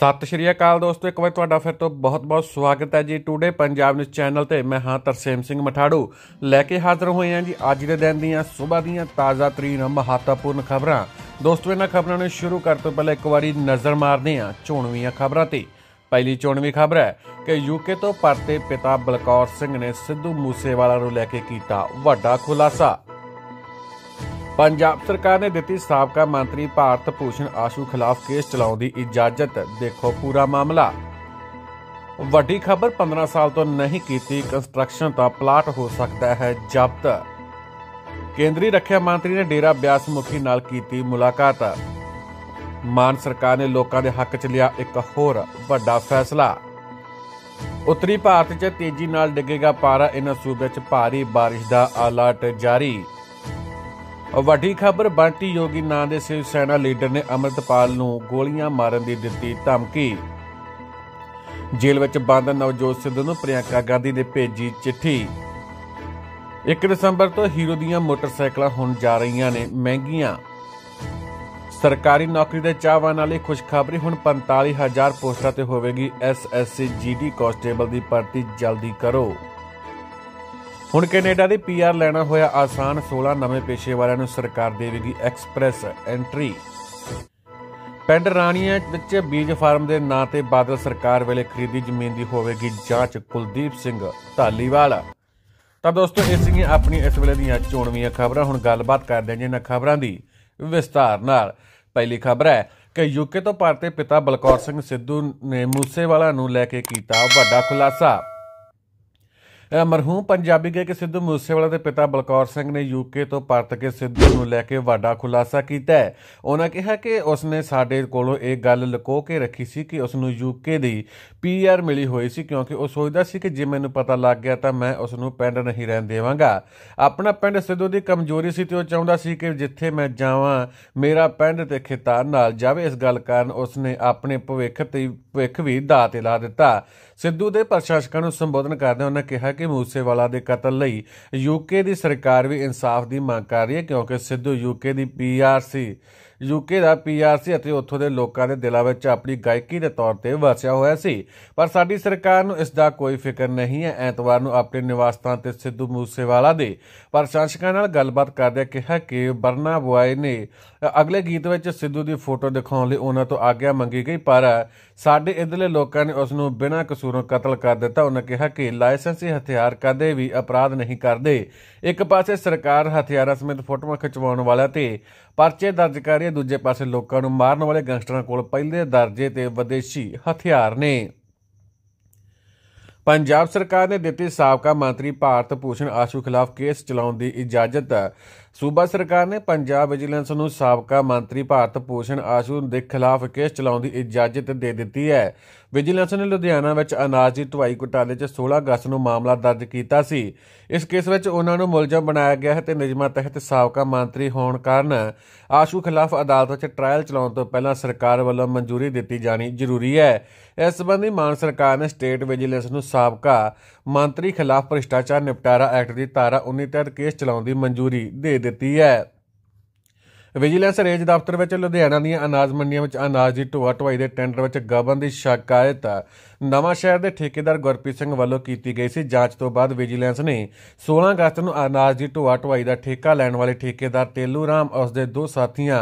ਸਤਿ ਸ਼੍ਰੀ ਅਕਾਲ ਦੋਸਤੋ ਇੱਕ ਵਾਰ ਤੁਹਾਡਾ ਫਿਰ ਤੋਂ ਬਹੁਤ-ਬਹੁਤ ਸਵਾਗਤ ਹੈ ਜੀ ਟੂਡੇ ਪੰਜਾਬ ਨਿਊਜ਼ ਚੈਨਲ ਤੇ ਮੈਂ ਹਾਂ ਤਰਸੇਮ ਸਿੰਘ ਮਠਾੜੂ ਲੈ ਕੇ ਹਾਜ਼ਰ ਹੋਏ ਹਾਂ ਜੀ ਅੱਜ ਦੇ ਦਿਨ ਦੀਆਂ ਸਵੇਰ ਦੀਆਂ ਤਾਜ਼ਾ ਤਰੀਨ ਮਹੱਤਵਪੂਰਨ ਖਬਰਾਂ ਦੋਸਤੋ ਇਹਨਾਂ ਖਬਰਾਂ ਨੂੰ ਸ਼ੁਰੂ ਕਰਨ ਤੋਂ ਪਹਿਲਾਂ ਇੱਕ ਵਾਰੀ ਨਜ਼ਰ ਮਾਰਦੇ ਹਾਂ ਚੋਣਵੀਆਂ ਖਬਰਾਂ ਤੇ ਪਹਿਲੀ ਚੋਣਵੀ ਖਬਰ ਹੈ ਕਿ ਯੂਕੇ ਤੋਂ ਪਰਤੇ ਪਿਤਾ ਬਲਕੌਰ ਸਿੰਘ ਨੇ ਸਿੱਧੂ ਮੂਸੇਵਾਲਾ ਨੂੰ ਲੈ ਕੇ ਕੀਤਾ ਵੱਡਾ ਖੁਲਾਸਾ ਪੰਜਾਬ ਸਰਕਾਰ ਨੇ ਦਿੱਤੀ ਸਾਬਕਾ ਮੰਤਰੀ ਭਾਰਤ ਭੂਸ਼ਣ ਆਸ਼ੂ ਖਿਲਾਫ ਕੇਸ ਚਲਾਉਣ ਦੀ ਇਜਾਜ਼ਤ ਦੇਖੋ ਪੂਰਾ ਮਾਮਲਾ ਵੱਡੀ ਖਬਰ 15 ਸਾਲ ਤੋਂ ਨਹੀਂ ਕੀਤੀ ਕੰਸਟਰਕਸ਼ਨ ਦਾ ਪਲਾਟ ਹੋ ਸਕਦਾ ਹੈ ਜ਼ਬਤ ਕੇਂਦਰੀ ਰੱਖਿਆ ਮੰਤਰੀ ਨੇ ਡੇਰਾ ਬਿਆਸ ਮੁਖੀ ਨਾਲ ਕੀਤੀ ਮੁਲਾਕਾਤ ਮਾਨ ਸਰਕਾਰ ਨੇ ਲੋਕਾਂ ਦੇ ਹੱਕ 'ਚ ਲਿਆ ਇੱਕ ਹੋਰ ਵੱਡਾ ਫੈਸਲਾ ਉੱਤਰੀ ਭਾਰਤ 'ਚ ਤੇਜ਼ੀ ਨਾਲ ਡਿੱਗੇਗਾ ਪਾਰਾ ਇਹਨਾਂ ਸੂਬੇ 'ਚ ਭਾਰੀ بارش ਦਾ ਅਲਰਟ ਜਾਰੀ ਵੱਡੀ ਖਬਰ ਬੰਟੀ ਯੋਗੀ ਨਾਂ ਦੇ ਸਿਵ ਸੈਨਾ ਲੀਡਰ ਨੇ ਅਮਰਤਪਾਲ ਨੂੰ ਗੋਲੀਆਂ ਮਾਰਨ ਦੀ ਦਿੱਤੀ ਧਮਕੀ ਜੇਲ੍ਹ ਵਿੱਚ ਬੰਦ ਨਵਜੋਤ ਸਿੱਧੂ ਨੂੰ ਪ੍ਰਿਯੰਕਾ ਗਾਂਧੀ ਨੇ ਭੇਜੀ ਚਿੱਠੀ 1 ਦਸੰਬਰ ਤੋਂ ਹੀਰੋ ਦੀਆਂ ਮੋਟਰਸਾਈਕਲਾਂ ਹੁਣ ਜਾ ਰਹੀਆਂ ਨੇ ਮਹਿੰਗੀਆਂ ਸਰਕਾਰੀ ਨੌਕਰੀ ਦੇ ਚਾਹਵਾਨਾਂ ਲਈ ਖੁਸ਼ਖਬਰੀ ਹੁਣ 45000 ਪੋਸਟਾਂ ਤੇ ਹੋਵੇਗੀ ਐਸਐਸਸੀ ਜੀਡੀ ਕਾਂਸਟੇਬਲ ਦੀ ਭਰਤੀ ਜਲਦੀ ਕਰੋ ਹੁਣ ਕੈਨੇਡਾ ਦੇ ਪੀਆਰ ਲੈਣਾ ਹੋਇਆ ਆਸਾਨ 16 ਨਵੇਂ ਪੇਸ਼ੇ ਵਾਲਿਆਂ ਨੂੰ ਸਰਕਾਰ ਦੇਵੇਗੀ ਐਕਸਪ੍ਰੈਸ ਐਂਟਰੀ ਪਿੰਡ ਰਾਣੀਆਂ ਵਿੱਚ ਬੀਜ ਫਾਰਮ ਦੇ ਨਾਂ ਤੇ ਬਾਦਲ ਸਰਕਾਰ ਵੇਲੇ ਖਰੀਦੀ ਜ਼ਮੀਨ ਦੀ ਹੋਵੇਗੀ ਜਾਂਚ ਕੁਲਦੀਪ ਸਿੰਘ ਢਾਲੀਵਾਲ ਤਾਂ ਦੋਸਤੋ ਇਹ ਸੀਗੀਆਂ ਆਪਣੀ ਇਸ ਵੇਲੇ ਦੀਆਂ ਚੋਣਵੀਆਂ ਖਬਰਾਂ ਹੁਣ ਗੱਲਬਾਤ ਕਰਦੇ ਹਾਂ ਇਹਨਾਂ ਖਬਰਾਂ ਦੀ ਵਿਸਤਾਰ ਨਾਲ ਪਹਿਲੀ ਖਬਰ ਹੈ ਕਿ ਯੂਕੇ ਤੋਂ ਭਾਰਤੀ ਪਿਤਾ ਬਲਕੌਰ ਸਿੰਘ ਸਿੱਧੂ ਨੇ ਮੂਸੇਵਾਲਾ ਨੂੰ ਲੈ ਕੇ ਕੀਤਾ ਵੱਡਾ ਖੁਲਾਸਾ ਮਰਹੂਮ ਪੰਜਾਬੀ ਗਾਇਕ ਸਿੱਧੂ ਮੂਸੇਵਾਲਾ ਦੇ ਪਿਤਾ ਬਲਕੌਰ ਸਿੰਘ ਨੇ ਯੂਕੇ ਤੋਂ ਪਰਤ ਕੇ ਸਿੱਧੂ ਨੂੰ ਲੈ ਕੇ ਵੱਡਾ ਖੁਲਾਸਾ ਕੀਤਾ ਹੈ ਉਹਨਾਂ ਕਿਹਾ ਕਿ ਉਸਨੇ ਸਾਡੇ ਕੋਲੋਂ ਇਹ ਗੱਲ ਲੁਕੋ ਕੇ ਰੱਖੀ ਸੀ ਕਿ ਉਸ ਨੂੰ ਯੂਕੇ ਦੀ ਪੀਆਰ ਮਿਲੀ ਹੋਈ ਸੀ ਕਿਉਂਕਿ ਉਹ ਸੋਚਦਾ ਸੀ ਕਿ ਜੇ ਮੈਨੂੰ ਪਤਾ ਲੱਗ ਗਿਆ ਤਾਂ ਮੈਂ ਉਸ ਨੂੰ ਪਿੰਡ ਨਹੀਂ ਰਹਿਣ ਦੇਵਾਂਗਾ ਆਪਣਾ ਪਿੰਡ ਸਿੱਧੂ ਦੀ ਕਮਜ਼ੋਰੀ ਸੀ ਤੇ ਉਹ ਚਾਹੁੰਦਾ ਸੀ ਕਿ ਜਿੱਥੇ ਮੈਂ ਜਾਵਾਂ ਮੇਰਾ ਪਿੰਡ ਤੇ ਖੇਤਾਂ ਨਾਲ ਜਾਵੇ ਇਸ ਗੱਲ ਕਾਰਨ ਉਸਨੇ ਆਪਣੇ ਭਵਿੱਖ ਤੇ ਭਵਿੱਖ ਵੀ ਦਾਅ ਤੇ ਲਾ ਦਿੱਤਾ ਸਿੱਧੂ ਦੇ ਪ੍ਰਸ਼ਾਸਕਾਂ ਨੂੰ ਸੰਬੋਧਨ ਕਰਦੇ ਉਹਨਾਂ ਕਿਹਾ ਕਿ ਮੂਸੇਵਾਲਾ ਦੇ ਕਤਲ ਲਈ ਯੂਕੇ ਦੀ ਸਰਕਾਰ ਵੀ ਇਨਸਾਫ ਦੀ ਮੰਗ ਕਰ ਰਹੀ ਹੈ ਕਿਉਂਕਿ ਸਿੱਧੂ ਯੂਕੇ ਦੀ ਪੀਆਰਸੀ ਯੂਕੇ ਦਾ ਪੀਆਰਸੀ ਅਤੇ ਉੱਥੋਂ ਦੇ ਲੋਕਾਂ ਦੇ ਦਿਲਾਂ ਵਿੱਚ ਆਪਣੀ ਗਾਇਕੀ ਦੇ ਤੌਰ ਤੇ ਵਸਿਆ ਹੋਇਆ ਸੀ ਪਰ ਸਾਡੀ ਸਰਕਾਰ ਨੂੰ ਇਸ ਦਾ ਕੋਈ ਫਿਕਰ ਨਹੀਂ ਹੈ ਐਤਵਾਰ ਨੂੰ ਆਪਣੇ ਨਿਵਾਸਤਾਂ ਤੇ ਸਿੱਧੂ ਮੂਸੇਵਾਲਾ ਦੇ ਪ੍ਰਸ਼ੰਸਕਾਂ ਨਾਲ ਗੱਲਬਾਤ ਕਰਦੇ ਕਿਹਾ ਕਿ ਬਰਨਾ ਬੁਆਏ ਨੇ ਅਗਲੇ ਗੀਤ ਵਿੱਚ ਸਿੱਧੂ ਦੀ ਫੋਟੋ ਦਿਖਾਉਣ ਲਈ ਉਹਨਾਂ ਤੋਂ ਆਗਿਆ ਮੰਗੀ ਗਈ ਪਰ ਸਾਡੇ ਇਧਰਲੇ ਲੋਕਾਂ ਨੇ ਉਸ ਨੂੰ ਬਿਨਾਂ ਕਸੂਰੋਂ ਕਤਲ ਕਰ ਦਿੱਤਾ ਉਹਨਾਂ ਕਿਹਾ ਕਿ ਲਾਇਸੈਂਸੀ ਹਥਿਆਰ ਕਦੇ ਵੀ ਅਪਰਾਧ ਨਹੀਂ ਕਰਦੇ ਇੱਕ ਪਾਸੇ ਸਰਕਾਰ ਹਥਿਆਰਾਂ ਸਮੇਤ ਫੋਟੋਆਂ ਖਿਚਵਾਉਣ ਵਾਲਾ ਤੇ ਪਰਚੇ ਦਰਜ ਕਰੇ ਦੂਜੇ ਪਾਸੇ ਲੋਕਾਂ ਨੂੰ ਮਾਰਨ ਵਾਲੇ ਗੈਂਗਸਟਰਾਂ ਕੋਲ ਪਹਿਲੇ ਦਰਜੇ ਤੇ ਵਿਦੇਸ਼ੀ ਹਥਿਆਰ ਨੇ ਪੰਜਾਬ ਸਰਕਾਰ ਨੇ ਦਿੱਤੀ ਸਾਬਕਾ ਮੰਤਰੀ ਭਾਰਤ ਭੂਸ਼ਣ ਆਸ਼ੂ ਖਿਲਾਫ ਕੇਸ ਚਲਾਉਣ ਦੀ ਇਜਾਜ਼ਤ ਸੂਬਾ ਸਰਕਾਰ ਨੇ ਪੰਜਾਬ ਵਿਜੀਲੈਂਸ ਨੂੰ ਸਾਬਕਾ ਮੰਤਰੀ ਭਾਰਤ ਪੋਸ਼ਣ ਆਸ਼ੂ ਦੇ ਖਿਲਾਫ ਕੇਸ ਚਲਾਉਣ ਦੀ ਇਜਾਜ਼ਤ ਦੇ ਦਿੱਤੀ ਹੈ ਵਿਜੀਲੈਂਸ ਨੇ ਲੁਧਿਆਣਾ ਵਿੱਚ ਅਨਾਜ ਦੀ ਢੁਆਈ ਘੁਟਾਲੇ 'ਚ 16 ਅਗਸਤ ਨੂੰ ਮਾਮਲਾ ਦਰਜ ਕੀਤਾ ਸੀ ਇਸ ਕੇਸ ਵਿੱਚ ਉਹਨਾਂ ਨੂੰ ਮੁਲਜ਼ਮ ਬਣਾਇਆ ਗਿਆ ਹੈ ਤੇ ਨਿਯਮਾਂ ਤਹਿਤ ਸਾਬਕਾ ਮੰਤਰੀ ਹੋਣ ਕਾਰਨ ਆਸ਼ੂ ਖਿਲਾਫ ਅਦਾਲਤ ਵਿੱਚ ਟ੍ਰਾਇਲ ਚਲਾਉਣ ਤੋਂ ਪਹਿਲਾਂ ਸਰਕਾਰ ਵੱਲੋਂ ਮਨਜ਼ੂਰੀ ਦਿੱਤੀ ਜਾਣੀ ਜ਼ਰੂਰੀ ਹੈ ਇਸ ਸੰਬੰਧੀ ਮਾਨ ਸਰਕਾਰ ਨੇ ਸਟੇਟ ਵਿਜੀਲੈਂਸ ਨੂੰ ਸਾਬਕਾ ਮੰਤਰੀ ਖਿਲਾਫ ਭ੍ਰਿਸ਼ਟਾਚਾਰ ਨਿਪਟਾਰਾ ਐਕਟ ਦੀ ਧਾਰਾ 19 ਤਹਿਤ ਕੇਸ ਚਲਾਉਣ ਦੀ ਮਨਜ਼ੂਰੀ ਦੇ ਦਿੱਤੀ ਹੈ ਵਿਜੀਲੈਂਸ ਰੇਂਜ ਦਫ਼ਤਰ ਵਿੱਚ ਲੁਧਿਆਣਾ ਦੀਆਂ ਅਨਾਜ ਮੰਡੀਆਂ ਵਿੱਚ ਅਨਾਜ ਦੀ ਢੋਆ ਢਵਾਈ ਦੇ ਟੈਂਡਰ ਵਿੱਚ ਗਬਨ ਦੀ ਸ਼ਿਕਾਇਤ ਨਵਾਂ ਸ਼ਹਿਰ ਦੇ ਠੇਕੇਦਾਰ ਗੁਰਪ੍ਰੀਤ ਸਿੰਘ ਵੱਲੋਂ ਕੀਤੀ ਗਈ ਸੀ ਜਾਂਚ ਤੋਂ ਬਾਅਦ ਵਿਜੀਲੈਂਸ ਨੇ 16 ਅਗਸਤ ਨੂੰ ਅਨਾਜ ਦੀ ਢੋਆ ਢੁਆਈ ਦਾ ਠੇਕਾ ਲੈਣ ਵਾਲੇ ਠੇਕੇਦਾਰ ਤੇਲੂ ਰਾਮ ਉਸ ਦੇ ਦੋ ਸਾਥੀਆਂ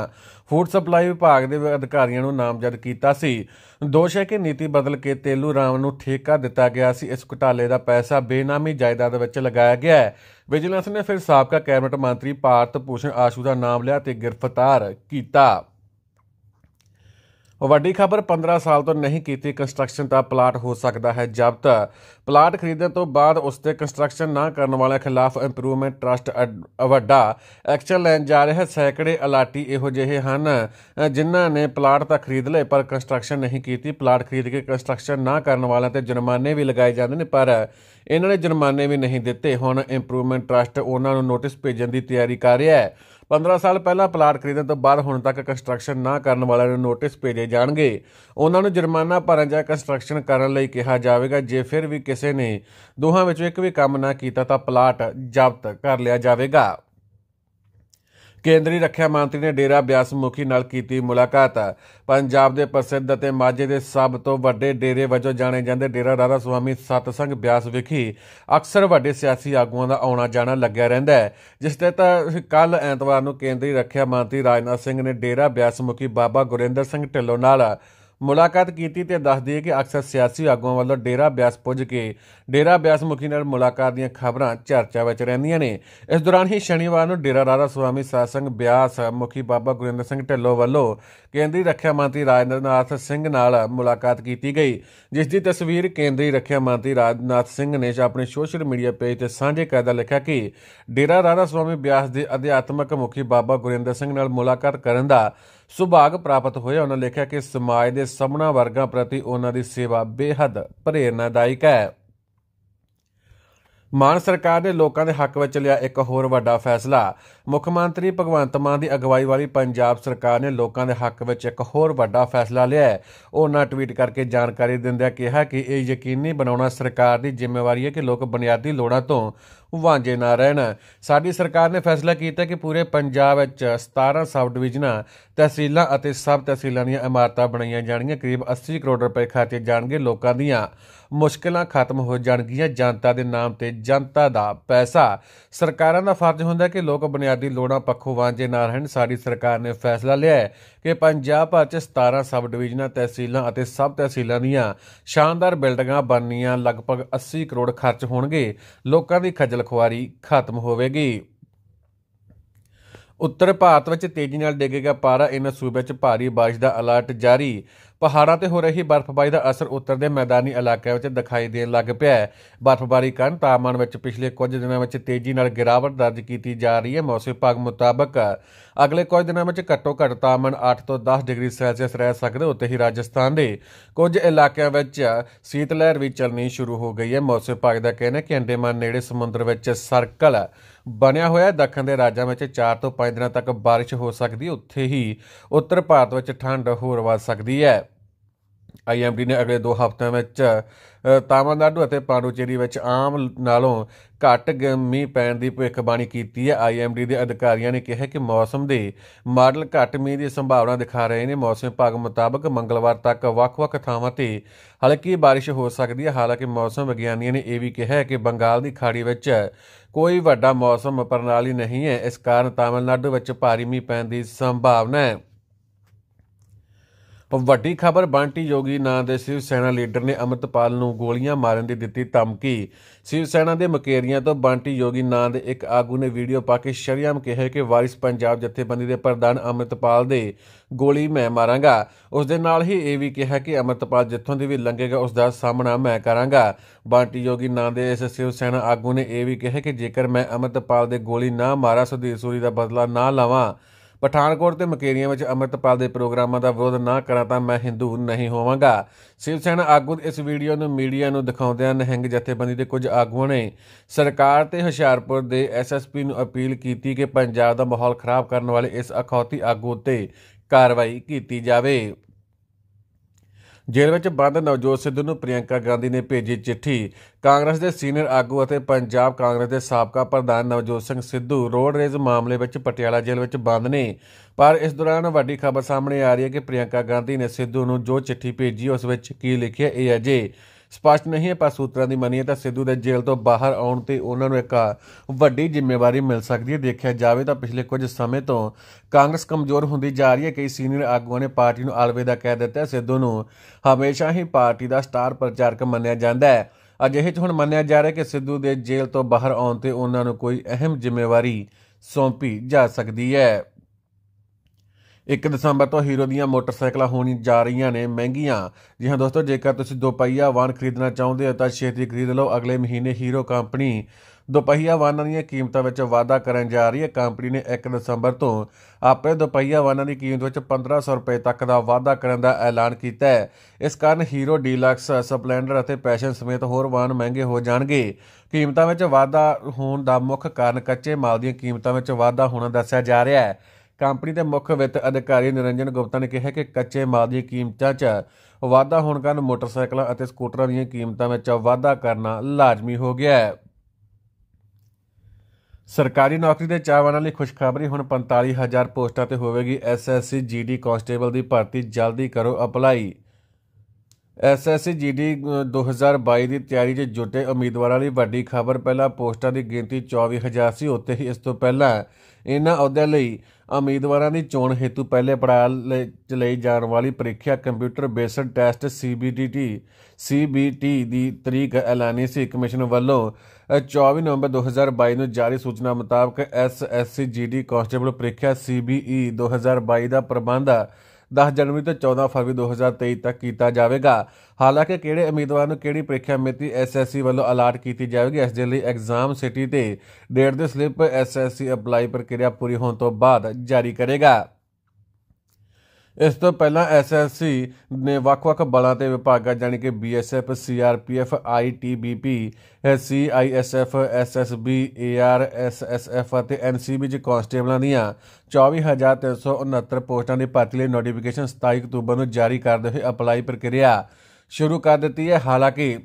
ਫੂਡ ਸਪਲਾਈ ਵਿਭਾਗ ਦੇ ਅਧਿਕਾਰੀਆਂ ਨੂੰ ਨਾਮਜ਼ਦ ਕੀਤਾ ਸੀ ਦੋਸ਼ ਹੈ ਕਿ ਨੀਤੀ ਬਦਲ ਕੇ ਤੇਲੂ ਰਾਮ ਨੂੰ ਠੇਕਾ ਦਿੱਤਾ ਗਿਆ ਸੀ ਇਸ ਘੁਟਾਲੇ ਦਾ ਪੈਸਾ ਬੇਨਾਮੀ ਜਾਇਦਾਦ ਵਿੱਚ ਲਗਾਇਆ ਗਿਆ ਹੈ ਵਿਜੀਲੈਂਸ ਨੇ ਫਿਰ ਸਾਬਕਾ ਕੈਬਨਿਟ ਮੰਤਰੀ ਭਾਰਤ ਭੂਸ਼ਣ ਆਸ਼ੂ ਦਾ ਨਾਮ ਲਿਆ ਤੇ ਗ੍ਰਿਫਤਾਰ ਕੀਤਾ ਵੱਡੀ ਖਬਰ 15 ਸਾਲ ਤੋਂ ਨਹੀਂ ਕੀਤੀ ਕੰਸਟਰਕਸ਼ਨ ਦਾ ਪਲਾਟ ਹੋ ਸਕਦਾ ਹੈ ਜਬਤ ਪਲਾਟ ਖਰੀਦਣ ਤੋਂ ਬਾਅਦ ਉਸ ਤੇ ਕੰਸਟਰਕਸ਼ਨ ਨਾ ਕਰਨ ਵਾਲਿਆਂ ਖਿਲਾਫ ਇੰਪਰੂਵਮੈਂਟ ਟਰਸਟ ਵੱਡਾ ਐਕਸ਼ਨ ਲੈਣ ਜਾ ਰਿਹਾ ਹੈ ਸੈਂਕੜੇ ਅਲਾਟੀ ਇਹੋ ਜਿਹੇ ਹਨ ਜਿਨ੍ਹਾਂ ਨੇ ਪਲਾਟ ਤਾਂ ਖਰੀਦ ਲਏ ਪਰ ਕੰਸਟਰਕਸ਼ਨ ਨਹੀਂ ਕੀਤੀ ਪਲਾਟ ਖਰੀਦ ਕੇ ਕੰਸਟਰਕਸ਼ਨ ਨਾ ਕਰਨ ਵਾਲਿਆਂ ਤੇ ਜੁਰਮਾਨੇ ਵੀ ਲਗਾਏ ਜਾਂਦੇ ਨੇ ਪਰ ਇਹਨਾਂ ਨੇ ਜੁਰਮਾਨੇ ਵੀ ਨਹੀਂ ਦਿੱਤੇ ਹੁਣ ਇੰਪਰੂਵਮੈਂਟ ਟਰਸਟ ਉਹਨਾਂ ਨੂੰ ਨੋਟਿਸ ਭੇਜਣ ਦੀ ਤਿਆਰੀ ਕਰ ਰਿਹਾ ਹੈ 15 ਸਾਲ ਪਹਿਲਾਂ ਪਲਾਟ ਖਰੀਦਣ ਤੋਂ ਬਾਅਦ ਹੁਣ ਤੱਕ ਕੰਸਟਰਕਸ਼ਨ ਨਾ ਕਰਨ ਵਾਲਿਆਂ ਨੂੰ ਨੋਟਿਸ ਭੇਜੇ ਜਾਣਗੇ ਉਹਨਾਂ ਨੂੰ ਜੁਰਮਾਨਾ ਭਰਨ ਜਾਂ ਕੰਸਟਰਕਸ਼ਨ ਕਰਨ ਲਈ ਕਿਹਾ ਜਾਵੇਗਾ ਜੇ ਫਿਰ ਵੀ ਕਿਸੇ ਨੇ ਦੋਹਾਂ ਵਿੱਚੋਂ ਇੱਕ ਵੀ ਕੰਮ ਨਾ ਕੀਤਾ ਤਾਂ ਪਲਾਟ ਜ਼ਬਤ ਕਰ ਲਿਆ ਜਾਵੇਗਾ ਕੇਂਦਰੀ ਰੱਖਿਆ ਮੰਤਰੀ ਨੇ ਡੇਰਾ ਬਿਆਸ ਮੁਖੀ ਨਾਲ ਕੀਤੀ ਮੁਲਾਕਾਤ ਪੰਜਾਬ ਦੇ ਪ੍ਰਸਿੱਧ ਅਤੇ ਮਾਝੇ ਦੇ ਸਭ ਤੋਂ ਵੱਡੇ ਡੇਰੇ ਵਜੋਂ ਜਾਣੇ ਜਾਂਦੇ ਡੇਰਾ ਰਾਧਾ ਸੁਆਮੀ ਸਤਸੰਗ ਬਿਆਸ ਵਿਖੇ ਅਕਸਰ ਵੱਡੇ ਸਿਆਸੀ ਆਗੂਆਂ ਦਾ ਆਉਣਾ ਜਾਣਾ ਲੱਗਿਆ ਰਹਿੰਦਾ ਹੈ ਜਿਸ ਤੇ ਤਾਂ ਕੱਲ ਐਤਵਾਰ ਨੂੰ ਕੇਂਦਰੀ ਰੱਖਿਆ ਮੰਤਰੀ ਰਾਜਨਾਥ ਸਿੰਘ ਨੇ ਡੇਰਾ ਬਿਆਸ ਮੁਖੀ ਬਾਬਾ ਗੁਰਿੰਦਰ ਸਿੰਘ ਢਿੱਲੋਂ ਨਾਲ ਮੁਲਾਕਾਤ ਕੀਤੀ ਤੇ ਦੱਸ ਦਈਏ ਕਿ ਅਕਸਰ ਸਿਆਸੀ ਆਗੂਆਂ ਵੱਲੋਂ ਡੇਰਾ ਬਿਆਸ ਪੁੱਜ ਕੇ ਡੇਰਾ ਬਿਆਸ ਮੁਖੀ ਨਾਲ ਮੁਲਾਕਾਤ ਦੀਆਂ ਖਬਰਾਂ ਚਰਚਾ ਵਿੱਚ ਰਹਿੰਦੀਆਂ ਨੇ ਇਸ ਦੌਰਾਨ ਹੀ ਸ਼ਨੀਵਾਰ ਨੂੰ ਡੇਰਾ ਰਾਧਾ ਸੁਆਮੀ ਸਾਸੰਗ ਬਿਆਸ ਮੁਖੀ ਬਾਬਾ ਗੁਰਿੰਦਰ ਸਿੰਘ ਢਿੱਲੋਂ ਵੱਲੋਂ ਕੇਂਦਰੀ ਰੱਖਿਆ ਮੰਤਰੀ ਰਾਜਨਾਥ ਸਿੰਘ ਨਾਲ ਮੁਲਾਕਾਤ ਕੀਤੀ ਗਈ ਜਿਸ ਦੀ ਤਸਵੀਰ ਕੇਂਦਰੀ ਰੱਖਿਆ ਮੰਤਰੀ ਰਾਜਨਾਥ ਸਿੰਘ ਨੇ ਆਪਣੇ ਸੋਸ਼ਲ ਮੀਡੀਆ ਪੇਜ ਤੇ ਸਾਂਝੇ ਕਰਦਾ ਲਿਖਿਆ ਕਿ ਡੇਰਾ ਰਾਧਾ ਸੁਆਮੀ ਬਿਆਸ ਦੇ ਅਧਿਆਤਮਕ ਮੁਖੀ ਬਾਬਾ ਗੁਰਿੰਦਰ ਸਿੰਘ ਨਾਲ ਮੁਲਾਕਾਤ ਕਰਨ ਦਾ ਸੁਭਾਗ ਪ੍ਰਾਪਤ ਹੋਇਆ ਉਹਨਾਂ ਲਿਖਿਆ ਕਿ ਸਮਾਜ ਦੇ ਸਮਣਾ ਵਰਗਾਂ ਪ੍ਰਤੀ ਉਹਨਾਂ ਦੀ ਸੇਵਾ ਬੇਹੱਦ ਪ੍ਰੇਰਣਾਦਾਇਕ ਹੈ ਮਾਨ ਸਰਕਾਰ ਨੇ ਲੋਕਾਂ ਦੇ ਹੱਕ ਵਿੱਚ ਲਿਆ ਇੱਕ ਹੋਰ ਵੱਡਾ ਫੈਸਲਾ ਮੁੱਖ ਮੰਤਰੀ ਭਗਵੰਤ ਮਾਨ ਦੀ ਅਗਵਾਈ ਵਾਲੀ ਪੰਜਾਬ ਸਰਕਾਰ ਨੇ ਲੋਕਾਂ ਦੇ ਹੱਕ ਵਿੱਚ ਇੱਕ ਹੋਰ ਵੱਡਾ ਫੈਸਲਾ ਲਿਆ ਹੈ ਉਹਨਾਂ ਟਵੀਟ ਕਰਕੇ ਜਾਣਕਾਰੀ ਦਿੰਦਿਆਂ ਕਿਹਾ ਕਿ ਇਹ ਯਕੀਨੀ ਬਣਾਉਣਾ ਸਰਕਾਰ ਦੀ ਜ਼ਿੰਮੇਵਾਰੀ ਹੈ ਕਿ ਲੋਕ ਬੁਨਿਆਦੀ ਲੋੜਾਂ ਤੋਂ ਵਾਂਝੇ ਨਾ ਰਹਿਣ ਸਾਡੀ ਸਰਕਾਰ ਨੇ ਫੈਸਲਾ ਕੀਤਾ ਕਿ ਪੂਰੇ ਪੰਜਾਬ ਵਿੱਚ 17 ਸਬ ਡਿਵੀਜ਼ਨਾਂ ਤਹਿਸੀਲਾਂ ਅਤੇ ਸਬ ਤਹਿਸੀਲਾਂ ਦੀਆਂ ਇਮਾਰਤਾਂ ਬਣਾਈਆਂ ਜਾਣਗੀਆਂ ਕਰੀਬ 80 ਕਰੋੜ ਰੁਪਏ ਖਾਤੇ ਜਾਣਗੇ ਲੋਕਾਂ ਦੀਆਂ ਮੁਸ਼ਕਲਾਂ ਖਤਮ ਹੋ ਜਾਣਗੀਆਂ ਜਨਤਾ ਦੇ ਨਾਮ ਤੇ ਜਨਤਾ ਦਾ ਪੈਸਾ ਸਰਕਾਰਾਂ ਦਾ ਫਰਜ਼ ਹੁੰਦਾ ਕਿ ਲੋਕ ਬੁਨਿਆਦੀ ਦੀ ਲੋੜਾਂ ਪੱਖੋਂ ਵਾਂਝੇ ਨਾ ਰਹਿਣ ਸਾਡੀ ਸਰਕਾਰ ਨੇ ਫੈਸਲਾ ਲਿਆ ਹੈ ਕਿ ਪੰਜਾਬ ਭਰ 'ਚ 17 ਸਬ ਡਿਵੀਜ਼ਨਾਂ ਤਹਿਸੀਲਾਂ ਅਤੇ ਸਬ ਤਹਿਸੀਲਾਂ ਦੀਆਂ ਸ਼ਾਨਦਾਰ ਬਿਲਡਿੰਗਾਂ ਬਣਨੀਆਂ ਲਗਭਗ 80 ਕਰੋੜ ਖਰਚ ਹੋਣਗੇ ਲੋਕਾਂ ਦੀ ਖੱਜਲ ਖੁਆਰੀ ਖਤਮ ਹੋਵੇਗੀ ਉੱਤਰ ਭਾਰਤ ਵਿੱਚ ਤੇਜ਼ੀ ਨਾਲ ਡਿੱਗੇਗਾ ਪਾਰਾ ਇਹਨਾਂ ਸੂਬਿਆਂ 'ਚ ਭਾਰੀ ਬਾਰਿਸ਼ ਦਾ ਅਲਰਟ ਜਾਰੀ ਪਹਾੜਾਂ ਤੇ ਹੋ ਰਹੀ ਬਰਫ਼ਬਾਰੀ ਦਾ ਅਸਰ ਉੱਤਰ ਦੇ ਮੈਦਾਨੀ ਇਲਾਕਿਆਂ ਵਿੱਚ ਦਿਖਾਈ ਦੇਣ ਲੱਗ ਪਿਆ ਹੈ ਬਰਫ਼ਬਾਰੀ ਕਾਰਨ ਤਾਪਮਾਨ ਵਿੱਚ ਪਿਛਲੇ ਕੁਝ ਦਿਨਾਂ ਵਿੱਚ ਤੇਜ਼ੀ ਨਾਲ ਗਿਰਾਵਟ ਦਰਜ ਕੀਤੀ ਜਾ ਰਹੀ ਹੈ ਮੌਸਮ ਵਿਭਾਗ ਮੁਤਾਬਕ ਅਗਲੇ ਕੁਝ ਦਿਨਾਂ ਵਿੱਚ ਘੱਟੋ ਘੱਟ ਤਾਪਮਾਨ 8 ਤੋਂ 10 ਡਿਗਰੀ ਸੈਲਸੀਅਸ ਰਹਿ ਸਕਦਾ ਉੱਤੇ ਹੀ ਰਾਜਸਥਾਨ ਦੇ ਕੁਝ ਇਲਾਕਿਆਂ ਵਿੱਚ ਸੀਤ ਲਹਿਰ ਵੀ ਚੱਲਣੀ ਸ਼ੁਰੂ ਹੋ ਗਈ ਹੈ ਮੌਸਮ ਵਿਭਾਗ ਦਾ ਕਹਿਣਾ ਹੈ ਕਿ ਅੰਡੇਮਾਨ ਨੇੜੇ ਸਮੁੰਦਰ ਵਿੱਚ ਸਰਕਲ ਬਣਿਆ ਹੋਇਆ ਦੱਖਣ ਦੇ ਰਾਜਾਂ ਵਿੱਚ 4 ਤੋਂ 5 ਦਿਨਾਂ ਤੱਕ بارش ਹੋ ਸਕਦੀ ਹੈ ਉੱਥੇ ਹੀ ਉੱਤਰ ਭਾਰਤ ਵਿੱਚ ਠੰਡ ਹੋਰ ਵੱਧ ਸਕਦੀ ਹੈ ਆਈਐਮਡੀ ਨੇ ਅਗਲੇ 2 ਹਫ਼ਤਿਆਂ ਵਿੱਚ ਤਾਮਿਲਨਾਡੂ ਅਤੇ ਪਾਂਡੂਚੇਰੀ ਵਿੱਚ ਆਮ ਨਾਲੋਂ ਘੱਟ ਗਰਮੀ ਪੈਣ ਦੀ ਭਵਿੱਖਬਾਣੀ ਕੀਤੀ ਹੈ ਆਈਐਮਡੀ ਦੇ ਅਧਿਕਾਰੀਆਂ ਨੇ ਕਿਹਾ ਕਿ ਮੌਸਮ ਦੇ ਮਾਡਲ ਘੱਟ ਮੀਂਹ ਦੀ ਸੰਭਾਵਨਾ ਦਿਖਾ ਰਹੇ ਨੇ ਮੌਸਮ ਵਿਭਾਗ ਮੁਤਾਬਕ ਮੰਗਲਵਾਰ ਤੱਕ ਵੱਖ-ਵੱਖ ਥਾਵਾਂ ਤੇ ਹਲਕੀ ਬਾਰਿਸ਼ ਹੋ ਸਕਦੀ ਹੈ ਹਾਲਾਂਕਿ ਮੌਸਮ ਵਿਗਿਆਨੀਆਂ ਨੇ ਇਹ ਵੀ ਕਿਹਾ ਹੈ ਕਿ ਬੰਗਾਲ ਦੀ ਖਾੜੀ ਵਿੱਚ ਕੋਈ ਵੱਡਾ ਮੌਸਮ ਪ੍ਰਣਾਲੀ ਨਹੀਂ ਹੈ ਇਸ ਕਾਰਨ ਤਾਮਿਲਨਾਡੂ ਵਿੱਚ ਭਾਰੀ ਮੀਂਹ ਪੈਣ ਦੀ ਸੰਭਾਵਨਾ ਹੈ ਵੱਡੀ ਖਬਰ ਬਾਂਟੀ ਜੋਗੀ ਨਾਂ ਦੇ ਸ਼ਿਵ ਸੈਨਾ ਲੀਡਰ ਨੇ ਅਮਿਤਪਾਲ ਨੂੰ ਗੋਲੀਆਂ ਮਾਰਨ ਦੀ ਦਿੱਤੀ ਧਮਕੀ ਸ਼ਿਵ ਸੈਨਾ ਦੇ ਮਕੇਰੀਆਂ ਤੋਂ ਬਾਂਟੀ ਜੋਗੀ ਨਾਂ ਦੇ ਇੱਕ ਆਗੂ ਨੇ ਵੀਡੀਓ ਪਾ ਕੇ ਸ਼ਰਿਆਮ ਕਿਹਾ ਕਿ ਵਾਰਿਸ ਪੰਜਾਬ ਜਥੇਬੰਦੀ ਦੇ ਪ੍ਰਧਾਨ ਅਮਿਤਪਾਲ ਦੇ ਗੋਲੀ ਮੈਂ ਮਾਰਾਂਗਾ ਉਸ ਦੇ ਨਾਲ ਹੀ ਇਹ ਵੀ ਕਿਹਾ ਕਿ ਅਮਰਤਪਾਲ ਜਿੱਥੋਂ ਦੀ ਵੀ ਲੰਘੇਗਾ ਉਸ ਦਾ ਸਾਹਮਣਾ ਮੈਂ ਕਰਾਂਗਾ ਬਾਂਟੀ ਜੋਗੀ ਨਾਂ ਦੇ ਇਸ ਸ਼ਿਵ ਸੈਨਾ ਆਗੂ ਨੇ ਇਹ ਵੀ ਕਿਹਾ ਕਿ ਜੇਕਰ ਮੈਂ ਅਮਰਤਪਾਲ ਦੇ ਗੋਲੀ ਨਾ ਮਾਰਾਂ ਸੁਦੇਸ਼ੂਰੀ ਦਾ ਬਦਲਾ ਨਾ ਲਵਾਂ ਪਠਾਨਕੋਟ ਤੇ ਮਕੇਰੀਆਂ ਵਿੱਚ ਅਮਰਤਪਾਲ ਦੇ ਪ੍ਰੋਗਰਾਮਾਂ ਦਾ ਵਿਰੋਧ ਨਾ ਕਰਾਂ ਤਾਂ ਮੈਂ ਹਿੰਦੂ ਨਹੀਂ ਹੋਵਾਂਗਾ ਸ਼ਿਵ ਸੈਨਾ ਆਗੂ ਇਸ ਵੀਡੀਓ ਨੂੰ ਮੀਡੀਆ ਨੂੰ ਦਿਖਾਉਂਦਿਆਂ ਨਿਹੰਗ ਜਥੇਬੰਦੀ ਦੇ ਕੁਝ ਆਗੂਆਂ ਨੇ ਸਰਕਾਰ ਤੇ ਹੁਸ਼ਿਆਰਪੁਰ ਦੇ ਐਸਐਸਪੀ ਨੂੰ ਅਪੀਲ ਕੀਤੀ ਕਿ ਪੰਜਾਬ ਦਾ ਮਾਹੌਲ ਖਰਾਬ ਕਰਨ ਵਾਲੇ ਇਸ ਅਖੌਤੀ ਆਗੂ ਉੱਤੇ ਕਾਰਵਾਈ ਕੀਤੀ ਜਾਵੇ ਜੇਲ੍ਹ ਵਿੱਚ ਬੰਦ ਨਵਜੋਤ ਸਿੱਧੂ ਨੂੰ ਪ੍ਰਿਯੰਕਾ ਗਾਂਧੀ ਨੇ ਭੇਜੀ ਚਿੱਠੀ ਕਾਂਗਰਸ ਦੇ ਸੀਨੀਅਰ ਆਗੂ ਅਤੇ ਪੰਜਾਬ ਕਾਂਗਰਸ ਦੇ ਸਾਬਕਾ ਪ੍ਰਧਾਨ ਨਵਜੋਤ ਸਿੰਘ ਸਿੱਧੂ ਰੋਡ ਰੇਜ਼ ਮਾਮਲੇ ਵਿੱਚ ਪਟਿਆਲਾ ਜੇਲ੍ਹ ਵਿੱਚ ਬੰਦ ਨੇ ਪਰ ਇਸ ਦੌਰਾਨ ਵੱਡੀ ਖਬਰ ਸਾਹਮਣੇ ਆ ਰਹੀ ਹੈ ਕਿ ਪ੍ਰਿਯੰਕਾ ਗਾਂਧੀ ਨੇ ਸਿੱਧੂ ਨੂੰ ਜੋ ਚਿੱਠੀ ਭੇਜੀ ਉਸ ਵਿੱਚ ਕੀ ਲਿਖਿਆ ਇਹ ਅਜੇ ਸਪਸ਼ਟ ਨਹੀਂ ਹੈ ਪਰ ਸੂਤਰਾਂ ਦੀ ਮੰਨੀਏ ਤਾਂ ਸਿੱਧੂ ਦੇ ਜੇਲ੍ਹ ਤੋਂ ਬਾਹਰ ਆਉਣ ਤੇ ਉਹਨਾਂ ਨੂੰ ਇੱਕ ਵੱਡੀ ਜ਼ਿੰਮੇਵਾਰੀ ਮਿਲ ਸਕਦੀ ਹੈ ਦੇਖਿਆ ਜਾਵੇ ਤਾਂ ਪਿਛਲੇ ਕੁਝ ਸਮੇਂ ਤੋਂ ਕਾਂਗਰਸ ਕਮਜ਼ੋਰ ਹੁੰਦੀ ਜਾ ਰਹੀ ਹੈ ਕਈ ਸੀਨੀਅਰ ਆਗੂਆਂ ਨੇ ਪਾਰਟੀ ਨੂੰ ਅਲਵਿਦਾ ਕਹਿ ਦਿੱਤਾ ਹੈ ਸਿੱਧੂ ਨੂੰ ਹਮੇਸ਼ਾ ਹੀ ਪਾਰਟੀ ਦਾ ਸਟਾਰ ਪ੍ਰਚਾਰਕ ਮੰਨਿਆ ਜਾਂਦਾ ਹੈ ਅਜਿਹੇ 'ਚ ਹੁਣ ਮੰਨਿਆ ਜਾ ਰਿਹਾ ਕਿ ਸਿੱਧੂ ਦੇ ਜੇਲ੍ਹ ਤੋਂ ਬਾਹਰ ਆਉਣ ਤੇ ਉਹਨਾਂ ਨੂੰ ਕੋਈ ਅਹਿਮ ਜ਼ਿੰਮੇਵਾਰੀ ਸੌਂਪੀ ਜਾ ਸਕਦੀ ਹੈ 1 ਦਸੰਬਰ ਤੋਂ ਹੀਰੋ ਦੀਆਂ ਮੋਟਰਸਾਈਕਲਾਂ ਹੋਣੀ ਜਾ ਰਹੀਆਂ ਨੇ ਮਹਿੰਗੀਆਂ ਜੀ ਹਾਂ ਦੋਸਤੋ ਜੇਕਰ ਤੁਸੀਂ ਦੁਪਹੀਆ ਵਾਹਨ ਖਰੀਦਣਾ ਚਾਹੁੰਦੇ ਹੋ ਤਾਂ ਛੇਤੀ ਖਰੀਦ ਲਓ ਅਗਲੇ ਮਹੀਨੇ ਹੀਰੋ ਕੰਪਨੀ ਦੁਪਹੀਆ ਵਾਹਨਾਂ ਦੀਆਂ ਕੀਮਤਾਂ ਵਿੱਚ ਵਾਧਾ ਕਰਨ ਜਾ ਰਹੀ ਹੈ ਕੰਪਨੀ ਨੇ 1 ਦਸੰਬਰ ਤੋਂ ਆਪਣੇ ਦੁਪਹੀਆ ਵਾਹਨਾਂ ਦੀ ਕੀਮਤ ਵਿੱਚ 1500 ਰੁਪਏ ਤੱਕ ਦਾ ਵਾਧਾ ਕਰਨ ਦਾ ਐਲਾਨ ਕੀਤਾ ਹੈ ਇਸ ਕਾਰਨ ਹੀਰੋ ਡੀਲਕਸ ਸਪਲੈਂਡਰ ਅਤੇ ਪੈਸ਼ਨ ਸਮੇਤ ਹੋਰ ਵਾਹਨ ਮਹਿੰਗੇ ਹੋ ਜਾਣਗੇ ਕੀਮਤਾਂ ਵਿੱਚ ਵਾਧਾ ਹੋਣ ਦਾ ਮੁੱਖ ਕਾਰਨ ਕੱਚੇ ਮਾਲ ਦੀਆਂ ਕੀਮਤਾਂ ਵਿੱਚ ਵਾਧਾ ਹੋਣਾ ਦੱਸਿਆ ਜਾ ਰਿਹਾ ਹੈ ਕੰਪਨੀ ਦੇ ਮੁੱਖ ਵਿੱਤ ਅਧਿਕਾਰੀ ਨਿਰੰਜਨ ਗੁਪਤਾ ਨੇ ਕਿਹਾ ਕਿ ਕੱਚੇ ਮਾਲ ਦੀ ਕੀਮਤਾਂ 'ਚ ਵਾਧਾ ਹੋਣ ਕਾਰਨ ਮੋਟਰਸਾਈਕਲਾਂ ਅਤੇ ਸਕੂਟਰਾਂ ਦੀਆਂ ਕੀਮਤਾਂ ਵਿੱਚ ਵਾਧਾ ਕਰਨਾ ਲਾਜ਼ਮੀ ਹੋ ਗਿਆ ਹੈ ਸਰਕਾਰੀ ਨੌਕਰੀ ਦੇ ਚਾਹਵਾਨਾਂ ਲਈ ਖੁਸ਼ਖਬਰੀ ਹੁਣ 45000 ਪੋਸਟਾਂ ਤੇ ਹੋਵੇਗੀ ਐਸਐਸਸੀ ਜੀਡੀ ਕਾਂਸਟੇਬਲ ਦੀ ਭਰਤੀ ਜਲਦੀ ਕਰੋ ਅਪਲਾਈ ਐਸਐਸਸੀ ਜੀਡੀ 2022 ਦੀ ਤਿਆਰੀ 'ਚ ਜੁਟੇ ਉਮੀਦਵਾਰਾਂ ਲਈ ਵੱਡੀ ਖਬਰ ਪਹਿਲਾਂ ਪੋਸਟਾਂ ਦੀ ਗਿਣਤੀ 24000 ਸੀ ਉੱਤੇ ਹੀ ਇਸ ਤੋਂ ਪਹਿਲਾਂ ਇਹਨਾਂ ਅਹੁਦਿਆਂ ਲਈ ਉਮੀਦਵਾਰਾਂ ਦੀ ਚੋਣ ਹੇਤੂ ਪਹਿਲੇ ਪੜਾਅ ਚ ਲਈ ਜਾਣ ਵਾਲੀ ਪ੍ਰੀਖਿਆ computer based test CBDT CBT ਦੀ ਤਰੀਕ ਐਲਾਨੀ ਸੀ ਕਮਿਸ਼ਨ ਵੱਲੋਂ 24 ਨਵੰਬਰ 2022 ਨੂੰ ਜਾਰੀ ਸੂਚਨਾ ਮੁਤਾਬਕ SSC GD ਕਾਂਸਟੇਬਲ ਪ੍ਰੀਖਿਆ CBE 2022 ਦਾ ਪ੍ਰਬੰਧਾ 10 ਜਨਵਰੀ ਤੋਂ 14 ਫਰਵਰੀ 2023 ਤੱਕ ਕੀਤਾ ਜਾਵੇਗਾ ਹਾਲਾਂਕਿ ਕਿਹੜੇ ਉਮੀਦਵਾਰ ਨੂੰ ਕਿਹੜੀ ਪ੍ਰੀਖਿਆ ਮਿਤੀ ਐਸਐਸਸੀ ਵੱਲੋਂ ਅਲਾਟ ਕੀਤੀ ਜਾਵੇਗੀ ਇਸ ਦੇ ਲਈ ਐਗਜ਼ਾਮ ਸਿਟੀ ਤੇ ਡੇਟ ਦੇ ਸਲਿੱਪ ਐਸਐਸਸੀ ਅਪਲਾਈ ਪ੍ਰਕਿਰਿਆ ਪੂਰੀ ਹੋਣ ਤੋਂ ਬਾਅਦ ਜਾਰੀ ਕਰੇਗਾ ਇਸ ਤੋਂ ਪਹਿਲਾਂ ਐਸਐਸਸੀ ਨੇ ਵੱਖ-ਵੱਖ ਬਲਾਂ ਤੇ ਵਿਭਾਗਾਂ ਜਾਨੀ ਕਿ BSF, CRPF, ITBP, CISF, SSB, ARSSF ਅਤੇ ਐਨਸੀਬੀ ਦੇ ਕਾਂਸਟੇਬਲਾਂ ਦੀਆਂ 24369 ਪੋਸਟਾਂ ਦੀ ਭਰਤੀ ਲਈ ਨੋਟੀਫਿਕੇਸ਼ਨ 27 ਅਕਤੂਬਰ ਨੂੰ ਜਾਰੀ ਕਰਦੇ ਹੋਏ ਅਪਲਾਈ ਪ੍ਰਕਿਰਿਆ ਸ਼ੁਰੂ ਕਰ ਦਿੱਤੀ ਹੈ ਹਾਲਾਂਕਿ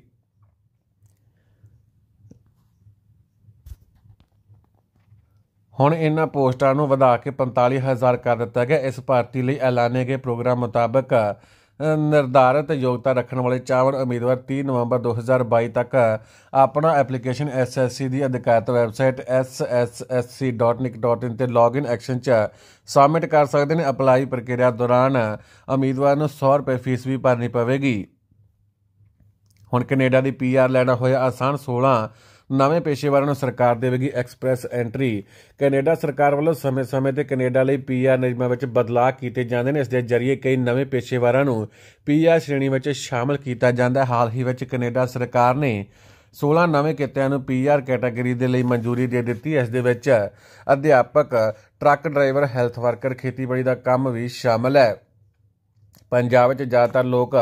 ਹੁਣ ਇਹਨਾਂ ਪੋਸਟਾਂ ਨੂੰ ਵਧਾ ਕੇ 45000 ਕਰ ਦਿੱਤਾ ਗਿਆ ਇਸ ਭਰਤੀ ਲਈ ਐਲਾਨੇ ਗਏ ਪ੍ਰੋਗਰਾਮ ਮੁਤਾਬਕ ਨਿਰਧਾਰਿਤ ਯੋਗਤਾ ਰੱਖਣ ਵਾਲੇ 54 ਉਮੀਦਵਾਰ 30 ਨਵੰਬਰ 2022 ਤੱਕ ਆਪਣਾ ਐਪਲੀਕੇਸ਼ਨ SSC ਦੀ ਅਧਿਕਾਰਤ ਵੈਬਸਾਈਟ sssc.nic.in ਤੇ ਲੌਗਇਨ ਐਕਸ਼ਨ 'ਚ ਸਬਮਿਟ ਕਰ ਸਕਦੇ ਨੇ ਅਪਲਾਈ ਪ੍ਰਕਿਰਿਆ ਦੌਰਾਨ ਉਮੀਦਵਾਰ ਨੂੰ 100 ਰੁਪਏ ਫੀਸ ਵੀ ਭਰਨੀ ਪਵੇਗੀ ਹੁਣ ਕੈਨੇਡਾ ਦੀ ਪੀਆਰ ਲੈਣਾ ਹੋਇਆ ਆਸਾਨ 16 ਨਵੇਂ ਪੇਸ਼ੇਵਰਾਂ ਨੂੰ ਸਰਕਾਰ ਦੇਵੇਗੀ ਐਕਸਪ੍ਰੈਸ ਐਂਟਰੀ ਕੈਨੇਡਾ ਸਰਕਾਰ ਵੱਲੋਂ ਸਮੇਂ-ਸਮੇਂ ਤੇ ਕੈਨੇਡਾ ਲਈ ਪੀਆਰ ਨਿਯਮਾਂ ਵਿੱਚ ਬਦਲਾਅ ਕੀਤੇ ਜਾਂਦੇ ਨੇ ਇਸ ਦੇ ਜ਼ਰੀਏ ਕਈ ਨਵੇਂ ਪੇਸ਼ੇਵਰਾਂ ਨੂੰ ਪੀਆਰ ਸ਼੍ਰੇਣੀ ਵਿੱਚ ਸ਼ਾਮਲ ਕੀਤਾ ਜਾਂਦਾ ਹੈ ਹਾਲ ਹੀ ਵਿੱਚ ਕੈਨੇਡਾ ਸਰਕਾਰ ਨੇ 16 ਨਵੇਂ ਕਿੱਤਿਆਂ ਨੂੰ ਪੀਆਰ ਕੈਟਾਗਰੀ ਦੇ ਲਈ ਮਨਜ਼ੂਰੀ ਦੇ ਦਿੱਤੀ ਇਸ ਦੇ ਵਿੱਚ ਅਧਿਆਪਕ ਟਰੱਕ ਡਰਾਈਵਰ ਹੈਲਥ ਵਰਕਰ ਖੇਤੀਬਾੜੀ ਦਾ ਕੰਮ ਵੀ ਸ਼ਾਮਲ ਹੈ ਪੰਜਾਬ ਵਿੱਚ ਜ਼ਿਆਦਾਤਰ ਲੋਕ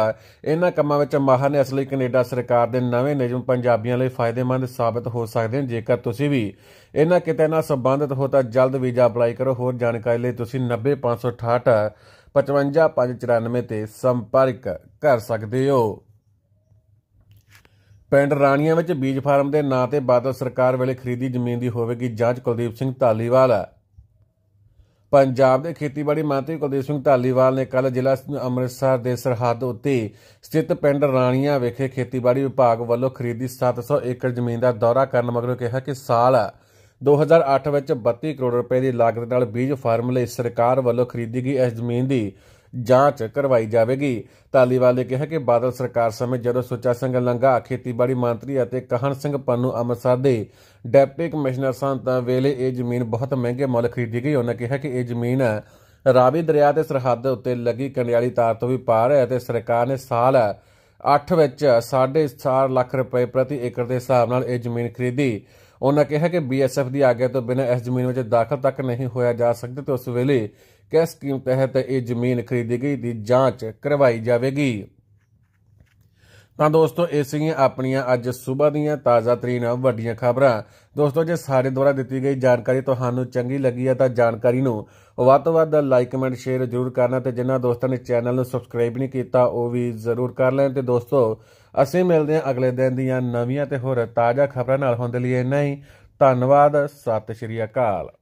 ਇਹਨਾਂ ਕੰਮਾਂ ਵਿੱਚ ਮਾਹਰ ਨੇ ਅਸਲੀ ਕੈਨੇਡਾ ਸਰਕਾਰ ਦੇ ਨਵੇਂ ਨਿਯਮ ਪੰਜਾਬੀਆਂ ਲਈ ਫਾਇਦੇਮੰਦ ਸਾਬਤ ਹੋ ਸਕਦੇ ਹਨ ਜੇਕਰ ਤੁਸੀਂ ਵੀ ਇਹਨਾਂ ਕਿਤੇ ਨਾਲ ਸੰਬੰਧਿਤ ਹੋ ਤਾਂ ਜਲਦ ਵੀਜ਼ਾ ਅਪਲਾਈ ਕਰੋ ਹੋਰ ਜਾਣਕਾਰੀ ਲਈ ਤੁਸੀਂ 90568 55594 ਤੇ ਸੰਪਰਕ ਕਰ ਸਕਦੇ ਹੋ ਪਿੰਡ ਰਾਣੀਆਂ ਵਿੱਚ ਬੀਜ ਫਾਰਮ ਦੇ ਨਾਂ ਤੇ ਬਾਦਲ ਸਰਕਾਰ ਵੇਲੇ ਖਰੀਦੀ ਜ਼ਮੀਨ ਦੀ ਹੋਵੇਗੀ ਜਾਂਚ ਕੁਲਦੀਪ ਸਿੰਘ ਧਾਲੀਵਾਲ ਪੰਜਾਬ ਦੇ ਖੇਤੀਬਾੜੀ ਮੰਤਰੀ ਕੁਲਦੀਪ ਸਿੰਘ ਢਾਲੀਵਾਲ ਨੇ ਕੱਲ ਜ਼ਿਲ੍ਹਾ ਅੰਮ੍ਰਿਤਸਰ ਦੇ ਸਰਹੱਦ ਉੱਤੇ ਸਥਿਤ ਪਿੰਡ ਰਾਣੀਆਂ ਵਿਖੇ ਖੇਤੀਬਾੜੀ ਵਿਭਾਗ ਵੱਲੋਂ ਖਰੀਦੀ 700 ਏਕੜ ਜ਼ਮੀਨ ਦਾ ਦੌਰਾ ਕਰਨ ਮਗਰੋਂ ਕਿਹਾ ਕਿ ਸਾਲ 2008 ਵਿੱਚ 32 ਕਰੋੜ ਰੁਪਏ ਦੀ ਲਾਗਤ ਨਾਲ ਬੀਜ ਫਾਰਮ ਲਈ ਸਰਕਾਰ ਵੱਲੋਂ ਖਰੀਦੀ ਗਈ ਇਸ ਜ਼ਮੀਨ ਦੀ ਜਾਂਚ ਕਰਵਾਈ ਜਾਵੇਗੀ ਤਾਲੀਵਾਲ ਨੇ ਕਿਹਾ ਕਿ ਬਾਦਲ ਸਰਕਾਰ ਸਮੇਂ ਜਦੋਂ ਸੁਚਾ ਸਿੰਘ ਲੰਗਾ ਖੇਤੀਬਾੜੀ ਮੰਤਰੀ ਅਤੇ ਕਹਨ ਸਿੰਘ ਪੰਨੂ ਅੰਮ੍ਰਿਤਸਰ ਦੇ ਡਿਪਟੀ ਕਮਿਸ਼ਨਰ ਸਨ ਤਾਂ ਵੇਲੇ ਇਹ ਜ਼ਮੀਨ ਬਹੁਤ ਮਹਿੰਗੇ ਮੁੱਲ ਖਰੀਦੀ ਗਈ ਉਹਨਾਂ ਕਿਹਾ ਕਿ ਇਹ ਜ਼ਮੀਨ ਰਾਵੀ ਦਰਿਆ ਦੇ ਸਰਹੱਦ ਉੱਤੇ ਲੱਗੀ ਕੰਡਿਆਲੀ ਤਾਰ ਤੋਂ ਵੀ ਪਾਰ ਹੈ ਅਤੇ ਸਰਕਾਰ ਨੇ ਸਾਲ 8 ਵਿੱਚ 4.5 ਲੱਖ ਰੁਪਏ ਪ੍ਰਤੀ ਏਕੜ ਦੇ ਹਿਸਾਬ ਨਾਲ ਇਹ ਜ਼ਮੀਨ ਖਰੀਦੀ ਉਹਨਾਂ ਕਿਹਾ ਕਿ ਬੀਐਸਐਫ ਦੀ ਆਗਿਆ ਤੋਂ ਬਿਨਾਂ ਇਸ ਜ਼ਮੀਨ ਵਿੱਚ ਦਾਖਲ ਤੱਕ ਨਹੀਂ ਹੋਇਆ ਜਾ ਸਕਦਾ ਤੇ ਉਸ ਵੇਲੇ ਕਿਸ ਸਕੀਮ ਤਹਿਤ ਇਹ ਜ਼ਮੀਨ ਖਰੀਦੀ ਗਈ ਦੀ ਜਾਂਚ ਕਰਵਾਈ ਜਾਵੇਗੀ ਤਾਂ ਦੋਸਤੋ ਇਹ ਸੀਗੀਆਂ ਆਪਣੀਆਂ ਅੱਜ ਸਵੇਰ ਦੀਆਂ ਤਾਜ਼ਾ ਤਰੀਨ ਵੱਡੀਆਂ ਖਬਰਾਂ ਦੋਸਤੋ ਜੇ ਸਾਡੇ ਦੁਆਰਾ ਦਿੱਤੀ ਗਈ ਜਾਣਕਾਰੀ ਤੁਹਾਨੂੰ ਚੰਗੀ ਲੱਗੀ ਹੈ ਤਾਂ ਜਾਣਕਾਰੀ ਨੂੰ ਵੱਧ ਤੋਂ ਵੱਧ ਲਾਈਕ ਕਮੈਂਟ ਸ਼ੇਅਰ ਜ਼ਰੂਰ ਕਰਨਾ ਤੇ ਜਿਨ੍ਹਾਂ ਦੋਸਤਾਂ ਨੇ ਚੈਨਲ ਨੂੰ ਸਬਸਕ੍ਰਾਈਬ ਨਹੀਂ ਕੀਤਾ ਉਹ ਵੀ ਜ਼ਰੂਰ ਕਰ ਲੈਣ ਤੇ ਦੋਸਤੋ ਅਸੀਂ ਮਿਲਦੇ ਹਾਂ ਅਗਲੇ ਦਿਨ ਦੀਆਂ ਨਵੀਆਂ ਤੇ ਹੋਰ ਤਾਜ਼ਾ ਖਬਰਾਂ ਨਾਲ ਹੁੰਦੇ ਲਈ ਇੰਨਾ ਹੀ ਧੰਨਵਾਦ ਸਤਿ ਸ਼੍ਰੀ ਅਕਾਲ